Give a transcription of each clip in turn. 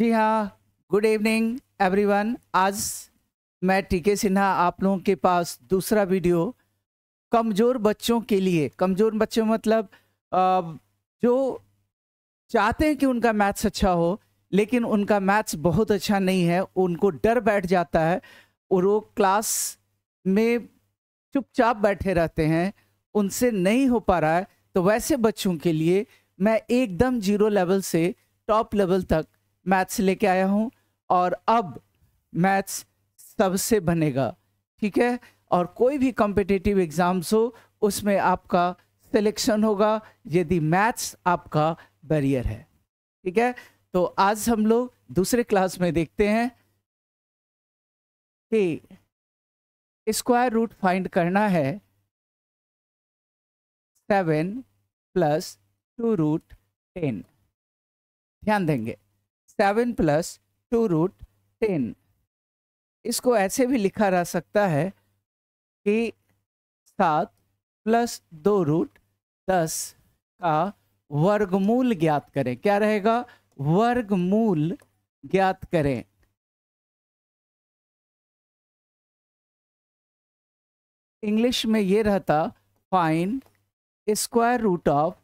जी हाँ good evening everyone आज मैं टीके सिन्हा आप लोगों के पास दूसरा वीडियो कमज़ोर बच्चों के लिए कमज़ोर बच्चों मतलब जो चाहते हैं कि उनका मैथ्स अच्छा हो लेकिन उनका मैथ्स बहुत अच्छा नहीं है उनको डर बैठ जाता है और वो क्लास में चुपचाप बैठे रहते हैं उनसे नहीं हो पा रहा है तो वैसे बच्चों के लिए मैं एकदम जीरो लेवल से टॉप लेवल तक मैथ्स लेके आया हूँ और अब मैथ्स सबसे बनेगा ठीक है और कोई भी कॉम्पिटिटिव एग्ज़ाम्स हो उसमें आपका सिलेक्शन होगा यदि मैथ्स आपका बैरियर है ठीक है तो आज हम लोग दूसरे क्लास में देखते हैं कि स्क्वायर रूट फाइंड करना है seven plus two root ten ध्यान देंगे seven plus two root ten इसको ऐसे भी लिखा रह सकता है कि सात प्लस दो रूट दस का वर्गमूल ज्ञात करें क्या रहेगा वर्गमूल ज्ञात करें इंग्लिश में ये रहता find square root of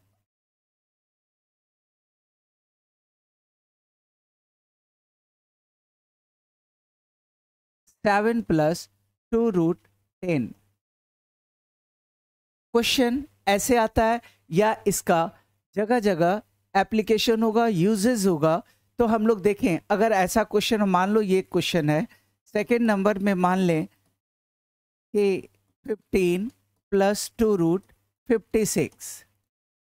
seven plus two root ten question ऐसे आता है या इसका जगह जगह एप्लीकेशन होगा यूजेज होगा तो हम लोग देखें अगर ऐसा क्वेश्चन मान लो ये क्वेश्चन है सेकेंड नंबर में मान लें कि fifteen plus two root fifty six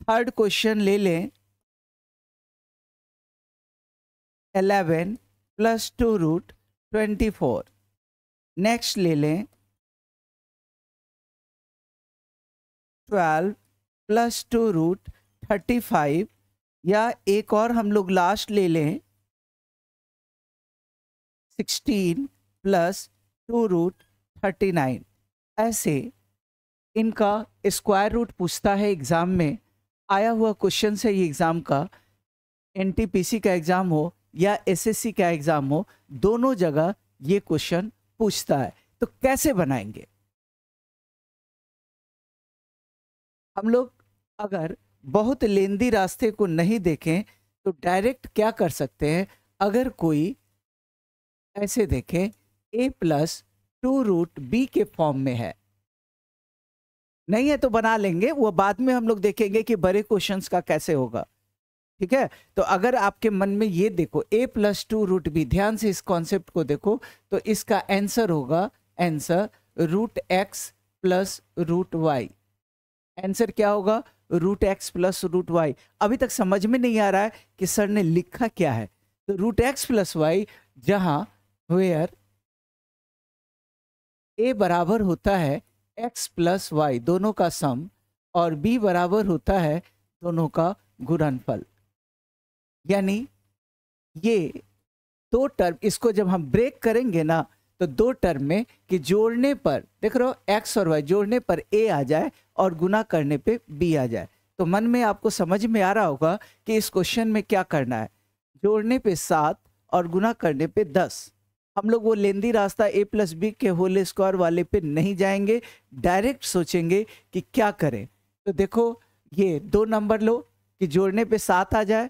third question ले लें eleven plus two root twenty four next ले लें twelve plus two root thirty five या एक और हम लोग लास्ट ले लें sixteen plus two root thirty nine ऐसे इनका स्क्वायर रूट पूछता है एग्ज़ाम में आया हुआ क्वेश्चन है ये एग्ज़ाम का एनटीपीसी का एग्ज़ाम हो या एसएससी का एग्ज़ाम हो दोनों जगह ये क्वेश्चन पूछता है तो कैसे बनाएंगे हम लोग अगर बहुत लेंदी रास्ते को नहीं देखें तो डायरेक्ट क्या कर सकते हैं अगर कोई ऐसे देखें A plus two root B के फॉर्म में है नहीं है तो बना लेंगे वो बाद में हम लोग देखेंगे कि बड़े क्वेश्चंस का कैसे होगा ठीक है तो अगर आपके मन में ये देखो A plus two root B ध्यान से इस कॉन्सेप्ट को देखो तो इसका आंसर होगा answer root X plus root Y answer क्या होगा root X plus root Y अभी तक समझ में नहीं आ रहा है कि सर ने लिखा क्या है तो रूट एक्स प्लस वाई जहां वेयर ए बराबर होता है एक्स प्लस वाई दोनों का सम और बी बराबर होता है दोनों का गुणनफल यानी ये दो टर्म इसको जब हम ब्रेक करेंगे ना तो दो टर्म में कि जोड़ने पर देख रहे हो एक्स और वाई जोड़ने पर ए आ जाए और गुना करने पे बी आ जाए तो मन में आपको समझ में आ रहा होगा कि इस क्वेश्चन में क्या करना है जोड़ने पे सात और गुना करने पे दस हम लोग वो लेंदी रास्ता ए प्लस बी के होल स्क्वायर वाले पे नहीं जाएंगे डायरेक्ट सोचेंगे कि क्या करें तो देखो ये दो नंबर लो कि जोड़ने पे सात आ जाए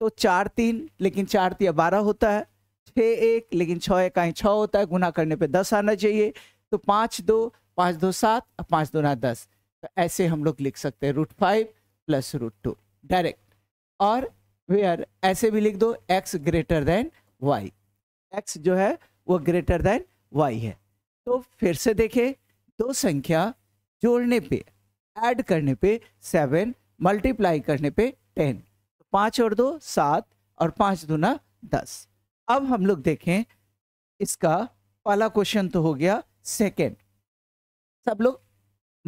तो चार तीन लेकिन चार तीन बारह होता है छः एक लेकिन छः एक आई छः होता है गुना करने पे दस आना चाहिए तो पाँच दो पाँच दो सात और पाँच दो ना दस तो ऐसे हम लोग लिख सकते हैं root five plus root two direct और वेयर ऐसे भी लिख दो X greater than Y X जो है वो ग्रेटर देन वाई है तो फिर से देखें दो संख्या जोड़ने पर ऐड करने पर सेवन मल्टीप्लाई करने पर टेन पांच और दो सात और पांच दूना दस अब हम लोग देखें इसका पहला क्वेश्चन तो हो गया सेकंड सब लोग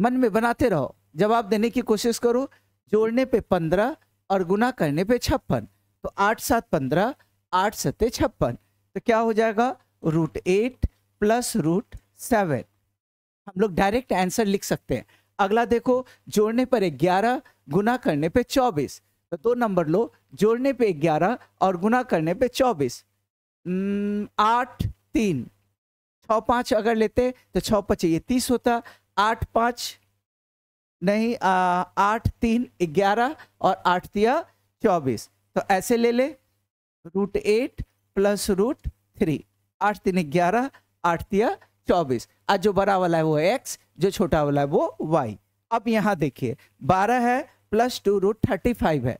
मन में बनाते रहो जवाब देने की कोशिश करो जोड़ने पे पंद्रह और गुना करने पे छप्पन तो आठ सात पंद्रह आठ सत्ते छप्पन तो क्या हो जाएगा root eight plus root seven हम लोग डायरेक्ट आंसर लिख सकते हैं अगला देखो जोड़ने पर ग्यारह गुना करने पे चौबीस तो दो नंबर लो जोड़ने पे ग्यारह और गुना करने पे चौबीस आठ तीन छ पाँच अगर लेते तो छ पाँच ये तीस होता आठ पाँच नहीं आठ तीन ग्यारह और आठ दिया चौबीस तो ऐसे ले ले root eight plus root three आठ तीन ग्यारह आठ दिया चौबीस आज जो बड़ा वाला है वो एक्स जो छोटा वाला है वो वाई अब यहाँ देखिए बारह है plus two root thirty five है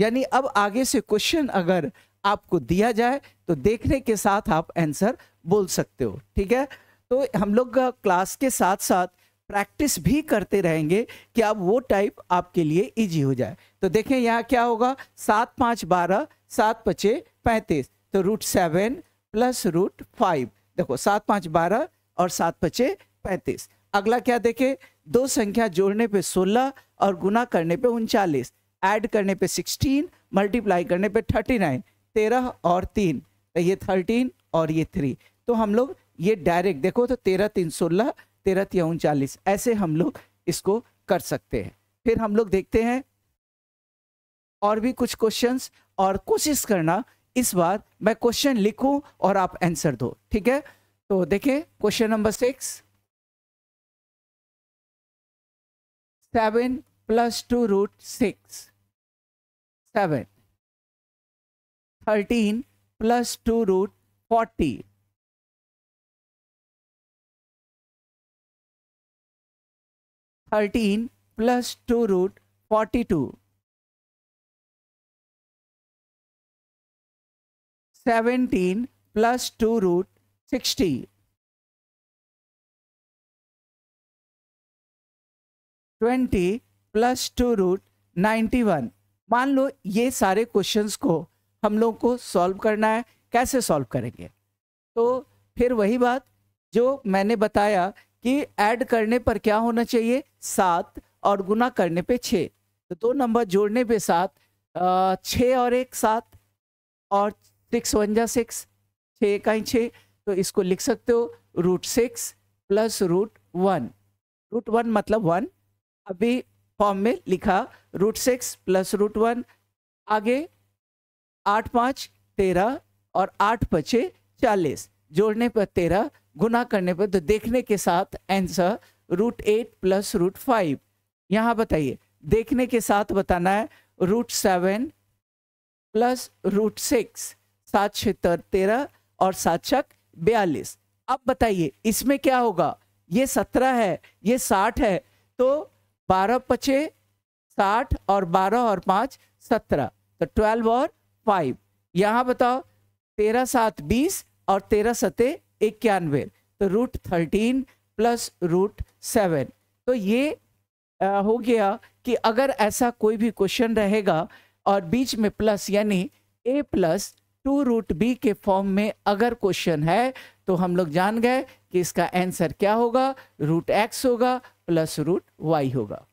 यानी अब आगे से क्वेश्चन अगर आपको दिया जाए तो देखने के साथ आप आंसर बोल सकते हो ठीक है तो हम लोग क्लास के साथ साथ प्रैक्टिस भी करते रहेंगे कि अब वो टाइप आपके लिए इजी हो जाए तो देखें यहाँ क्या होगा सात पाँच बारह सात पचे पैंतीस तो root seven plus root five देखो सात पाँच बारह और सात पचे पैंतीस अगला क्या देखे दो संख्या जोड़ने पे 16 और गुना करने पे उनचालीस ऐड करने पे 16 मल्टीप्लाई करने पे 39 13 और तीन तो ये 13 और ये थ्री तो हम लोग ये डायरेक्ट देखो तो तेरह तीन सोलह तेरह तीन उनचालीस ऐसे हम लोग इसको कर सकते हैं फिर हम लोग देखते हैं और भी कुछ क्वेश्चन और कोशिश करना इस बार मैं क्वेश्चन लिखूं और आप आंसर दो ठीक है तो देखें question number six 7 plus 2 root 6. 7. 13 plus 2 root 40. Thirteen plus two root forty-two. Seventeen plus two root sixty. Twenty plus two root ninety one मान लो ये सारे क्वेश्चंस को हम लोगों को सॉल्व करना है कैसे सॉल्व करेंगे तो फिर वही बात जो मैंने बताया कि ऐड करने पर क्या होना चाहिए सात और गुना करने पे छः तो दो नंबर जोड़ने पे सात छः और एक सात और सिक्स वन जा सिक्स छः इकाई छः तो इसको लिख सकते हो root six plus root one root one मतलब वन अभी फॉर्म में लिखा root six plus root one आगे आठ पाँच तेरह और आठ पचे चालीस जोड़ने पर तेरह गुना करने पर तो देखने के साथ answer root eight plus root five यहाँ बताइए देखने के साथ बताना है root seven plus root six सात छिहत्तर तेरह और सात छक बयालीस अब बताइए इसमें क्या होगा ये सत्रह है ये साठ है तो बारह पचे साठ और बारह और पाँच सत्रह तो ट्वेल्व और फाइव यहाँ बताओ तेरह सात बीस और तेरह सते इक्यानवे तो root thirteen plus root seven तो ये आ, हो गया कि अगर ऐसा कोई भी क्वेश्चन रहेगा और बीच में प्लस यानी A plus two root B के फॉर्म में अगर क्वेश्चन है तो हम लोग जान गए कि इसका आंसर क्या होगा रूट एक्स होगा प्लस रूट वाई होगा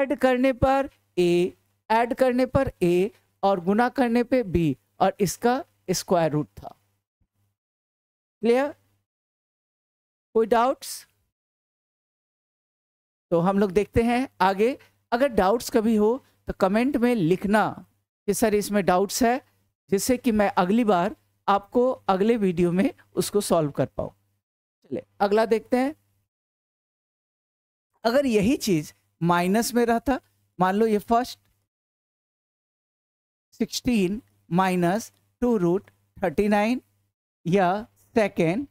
ऐड करने पर ए ऐड करने पर ए और गुना करने पे बी और इसका स्क्वायर रूट था क्लियर कोई डाउट्स तो हम लोग देखते हैं आगे अगर डाउट्स कभी हो तो कमेंट में लिखना कि सर इसमें डाउट्स है जिससे कि मैं अगली बार आपको अगले वीडियो में उसको सॉल्व कर पाऊँ चले अगला देखते हैं अगर यही चीज माइनस में रहता मान लो ये first sixteen minus two root thirty nine या second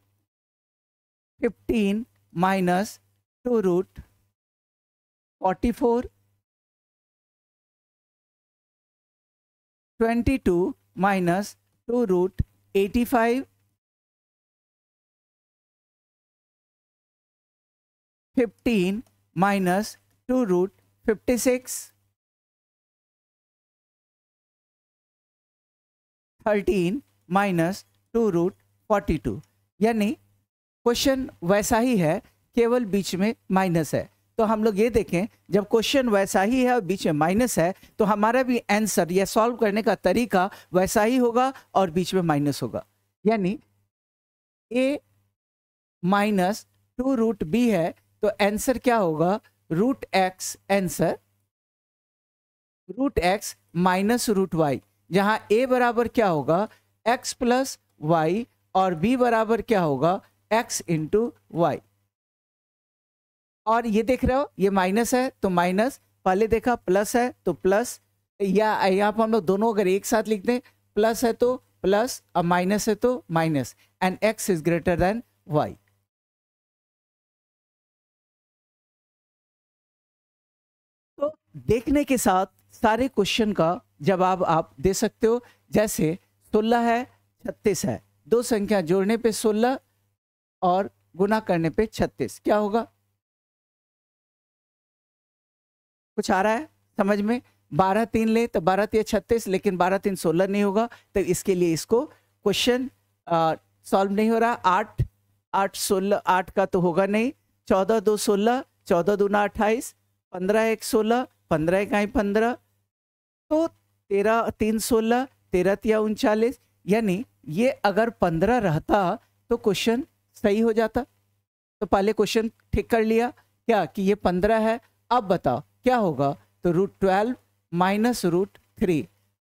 fifteen minus two root forty four twenty two minus two root eighty five fifteen minus 2 root 56 13 minus two root forty two यानी क्वेश्चन वैसा ही है केवल बीच में माइनस है तो हम लोग ये देखें जब क्वेश्चन वैसा ही है और बीच में माइनस है तो हमारा भी आंसर या सॉल्व करने का तरीका वैसा ही होगा और बीच में माइनस होगा यानी A minus two root B है तो आंसर क्या होगा root X answer root X minus root Y जहां ए बराबर क्या होगा एक्स प्लस वाई और बी बराबर क्या होगा एक्स इंटू वाई और ये देख रहे हो ये माइनस है तो माइनस पहले देखा प्लस है तो प्लस या यहाँ पर हम लोग दोनों अगर एक साथ लिख दें प्लस है तो प्लस और माइनस है तो minus and X is greater than Y देखने के साथ सारे क्वेश्चन का जवाब आप दे सकते हो जैसे सोलह है छत्तीस है दो संख्या जोड़ने पे सोलह और गुना करने पे छत्तीस क्या होगा कुछ आ रहा है समझ में बारह तीन ले तो बारह तीन छत्तीस लेकिन बारह तीन सोलह नहीं होगा तो इसके लिए इसको क्वेश्चन सॉल्व नहीं हो रहा आठ आठ सोलह आठ का तो होगा नहीं चौदह दो सोलह चौदह दो ना अट्ठाईस पंद्रह एक सोलह पंद्रह इकाई पंद्रह तो तेरह तीन सोलह तेरह तिया उनचालीस यानी ये अगर पंद्रह रहता तो क्वेश्चन सही हो जाता तो पहले क्वेश्चन ठीक कर लिया क्या कि ये पंद्रह है अब बताओ क्या होगा तो root twelve minus root three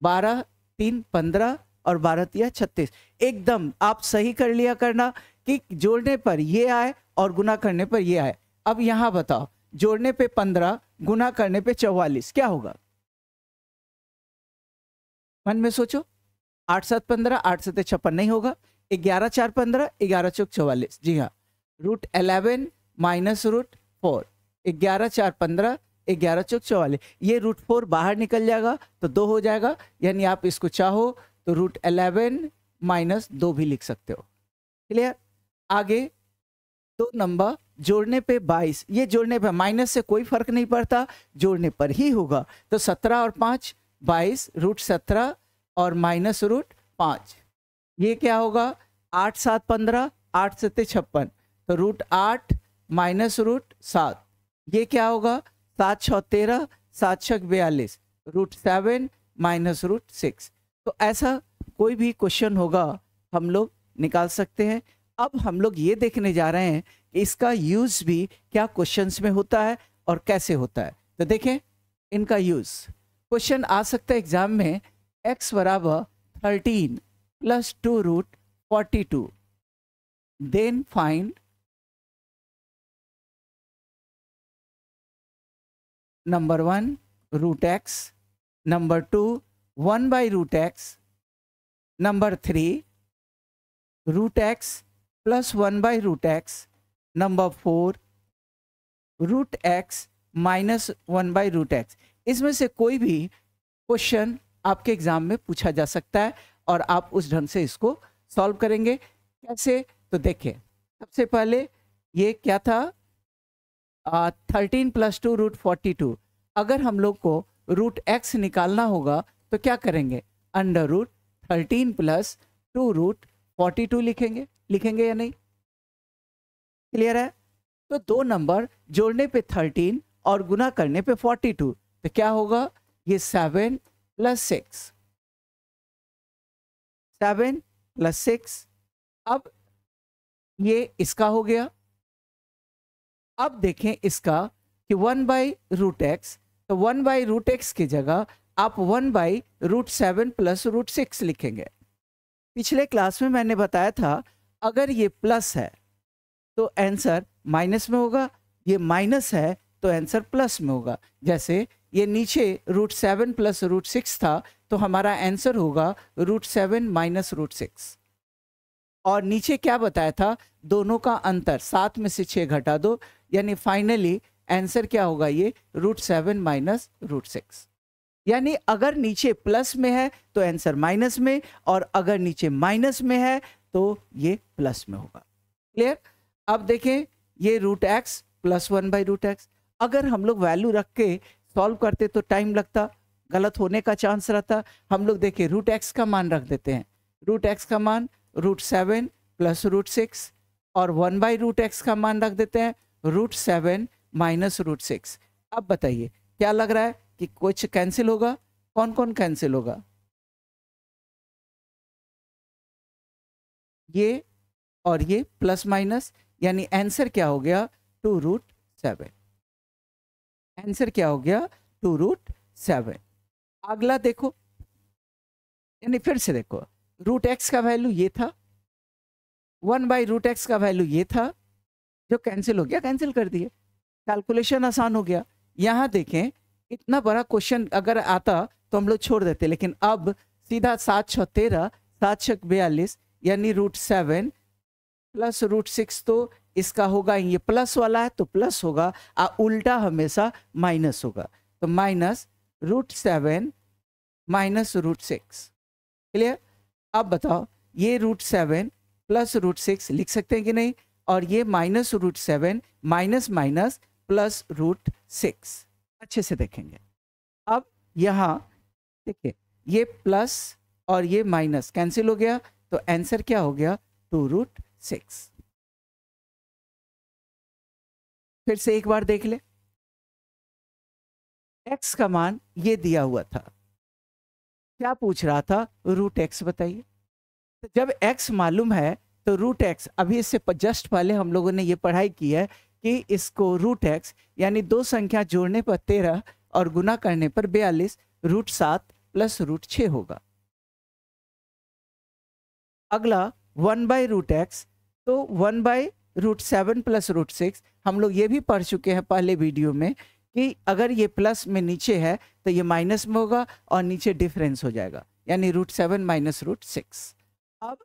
बारह तीन पंद्रह और बारह या छत्तीस एकदम आप सही कर लिया करना कि जोड़ने पर ये आए और गुना करने पर ये आए अब यहाँ बताओ जोड़ने पे पंद्रह गुना करने पे चौवालीस क्या होगा मन में सोचो आठ सात पंद्रह आठ सत छप्पन नहीं होगा ग्यारह चार पंद्रह ग्यारह चौक चौवालीस जी हाँ root eleven minus root four ग्यारह चार पंद्रह ग्यारह चौक चौवालीस ये रूट फोर बाहर निकल जाएगा तो दो हो जाएगा यानी आप इसको चाहो तो रूट अलेवन माइनस दो भी लिख सकते हो क्लियर आगे दो नंबर जोड़ने पे 22 ये जोड़ने पे माइनस से कोई फर्क नहीं पड़ता जोड़ने पर ही होगा तो 17 और 5 22 रूट सत्रह और माइनस रूट पाँच ये क्या होगा आठ सात पंद्रह आठ सत्य छप्पन तो रूट आठ माइनस रूट सात ये क्या होगा सात छः तेरह सात छः बयालीस root seven minus root six तो ऐसा कोई भी क्वेश्चन होगा हम लोग निकाल सकते हैं अब हम लोग ये देखने जा रहे हैं इसका यूज भी क्या क्वेश्चन में होता है और कैसे होता है तो देखें इनका यूज क्वेश्चन आ सकता है एग्जाम में एक्स बराबर thirteen plus two root forty two then find number one root X number two one by root X number three root X plus one by root X number four root X minus one by root X इसमें से कोई भी question आपके exam में पूछा जा सकता है और आप उस ढंग से इसको सॉल्व करेंगे कैसे तो देखिए सबसे पहले ये क्या था thirteen plus two root forty two अगर हम लोग को रूट एक्स निकालना होगा तो क्या करेंगे under root thirteen plus two root forty two लिखेंगे लिखेंगे या नहीं क्लियर है तो दो नंबर जोड़ने पे थर्टीन और गुना करने पे फोर्टी टू तो क्या होगा ये seven plus six seven plus six अब ये इसका हो गया अब देखें इसका कि वन बाई रूट एक्स तो वन बाई रूट एक्स की जगह आप one by root seven plus root six लिखेंगे पिछले क्लास में मैंने बताया था अगर ये प्लस है तो आंसर माइनस में होगा ये माइनस है तो आंसर प्लस में होगा जैसे ये नीचे root seven plus root six था तो हमारा आंसर होगा root seven minus root six और नीचे क्या बताया था दोनों का अंतर सात में से छः घटा दो यानी फाइनली आंसर क्या होगा ये root seven minus root six यानी अगर नीचे प्लस में है तो आंसर माइनस में और अगर नीचे माइनस में है तो ये प्लस में होगा क्लियर अब देखें ये root X plus one by root X अगर हम लोग वैल्यू रख के सॉल्व करते तो टाइम लगता गलत होने का चांस रहता हम लोग देखें रूट एक्स का मान रख देते हैं रूट एक्स का मान root seven plus root six और वन बाई रूट एक्स का मान रख देते हैं root seven minus root six अब बताइए क्या लग रहा है कि कुछ कैंसिल होगा कौन कौन कैंसिल होगा ये और ये प्लस माइनस यानी आंसर क्या हो गया टू रूट सेवन आंसर क्या हो गया टू रूट सेवन अगला देखो यानी फिर से देखो रूट एक्स का वैल्यू ये था वन बाई रूट एक्स का वैल्यू ये था जो कैंसिल हो गया कैंसिल कर दिए कैलकुलेशन आसान हो गया यहां देखें इतना बड़ा क्वेश्चन अगर आता तो हम लोग छोड़ देते लेकिन अब सीधा सात छः तेरह सात छः बयालीस यानी root seven plus root six तो इसका होगा ये प्लस वाला है तो प्लस होगा और उल्टा हमेशा माइनस होगा तो minus root seven minus root six clear अब बताओ ये root seven plus root six लिख सकते हैं कि नहीं और ये minus root seven minus minus plus root six अच्छे से देखेंगे अब यहाँ देखिए ये प्लस और ये माइनस कैंसिल हो गया तो आंसर क्या हो गया टू रूट सिक्स फिर से एक बार देख ले एक्स का मान ये दिया हुआ था क्या पूछ रहा था रूट एक्स बताइए तो जब एक्स मालूम है तो रूट एक्स अभी इससे जस्ट पहले हम लोगों ने ये पढ़ाई की है कि इसको रूट एक्स यानी दो संख्या जोड़ने पर तेरह और गुना करने पर बयालीस रूट सात प्लस रूट छ होगा अगला वन बाय रूट एक्स तो one by root seven plus root six हम लोग ये भी पढ़ चुके हैं पहले वीडियो में कि अगर ये प्लस में नीचे है तो ये माइनस में होगा और नीचे डिफरेंस हो जाएगा यानी root seven minus root six अब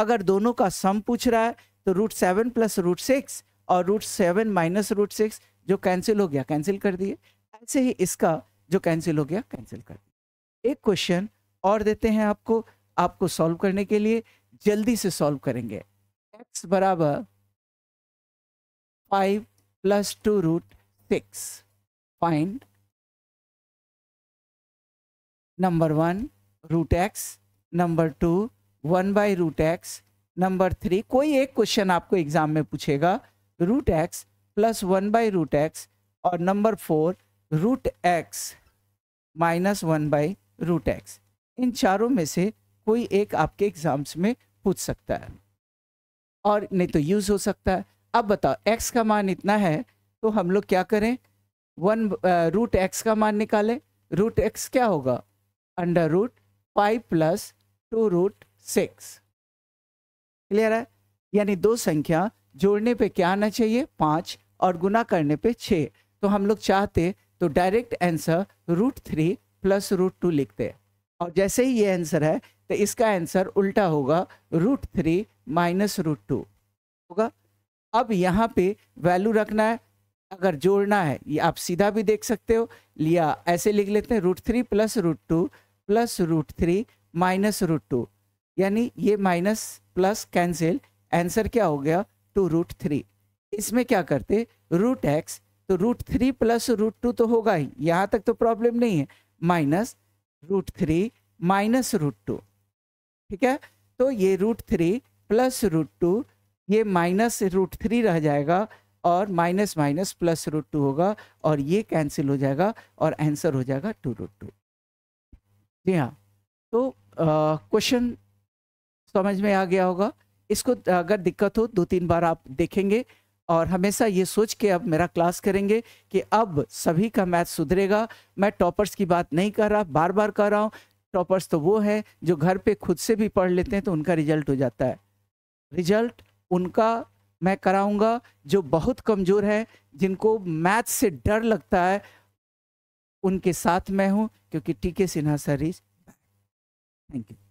अगर दोनों का सम पूछ रहा है तो root seven plus root six और root seven minus root six जो कैंसिल हो गया कैंसिल कर दिए ऐसे ही इसका जो कैंसिल हो गया कैंसिल कर दिए एक क्वेश्चन और देते हैं आपको आपको सॉल्व करने के लिए जल्दी से सॉल्व करेंगे एक्स बराबर five plus two root six find number one root X number two one by root X number three कोई एक क्वेश्चन आपको एग्जाम में पूछेगा root X plus one by root X और number four root X minus one by root X इन चारों में से कोई एक आपके एग्जाम्स में पूछ सकता है और नहीं तो यूज़ हो सकता है अब बताओ एक्स का मान इतना है तो हम लोग क्या करें वन रूट एक्स का मान निकालें रूट एक्स क्या होगा under root five plus two root six clear है यानी दो संख्या जोड़ने पे क्या आना चाहिए पाँच और गुना करने पे छः तो हम लोग चाहते तो direct answer root three plus root two लिखते और जैसे ही ये आंसर है तो इसका आंसर उल्टा होगा root three minus root two होगा अब यहाँ पे वैल्यू रखना है अगर जोड़ना है ये आप सीधा भी देख सकते हो या ऐसे लिख लेते हैं root three plus root two plus root three minus root two यानी ये माइनस प्लस कैंसिल आंसर क्या हो गया टू रूट थ्री इसमें क्या करते रूट एक्स तो root three plus root two तो होगा ही यहाँ तक तो प्रॉब्लम नहीं है minus root three minus root two ठीक है तो ये root three plus root two ये माइनस रूट थ्री रह जाएगा और minus minus plus root two होगा और ये कैंसिल हो जाएगा और आंसर हो जाएगा टू रूट टू जी हाँ तो क्वेश्चन समझ में आ गया होगा इसको अगर दिक्कत हो दो तीन बार आप देखेंगे और हमेशा ये सोच के अब मेरा क्लास करेंगे कि अब सभी का मैथ सुधरेगा मैं टॉपर्स की बात नहीं कर रहा बार बार कर रहा हूँ टॉपर्स तो वो है जो घर पे खुद से भी पढ़ लेते हैं तो उनका रिजल्ट हो जाता है रिजल्ट उनका मैं कराऊंगा जो बहुत कमज़ोर है जिनको मैथ से डर लगता है उनके साथ मैं हूँ क्योंकि T K Sinha sir is thank you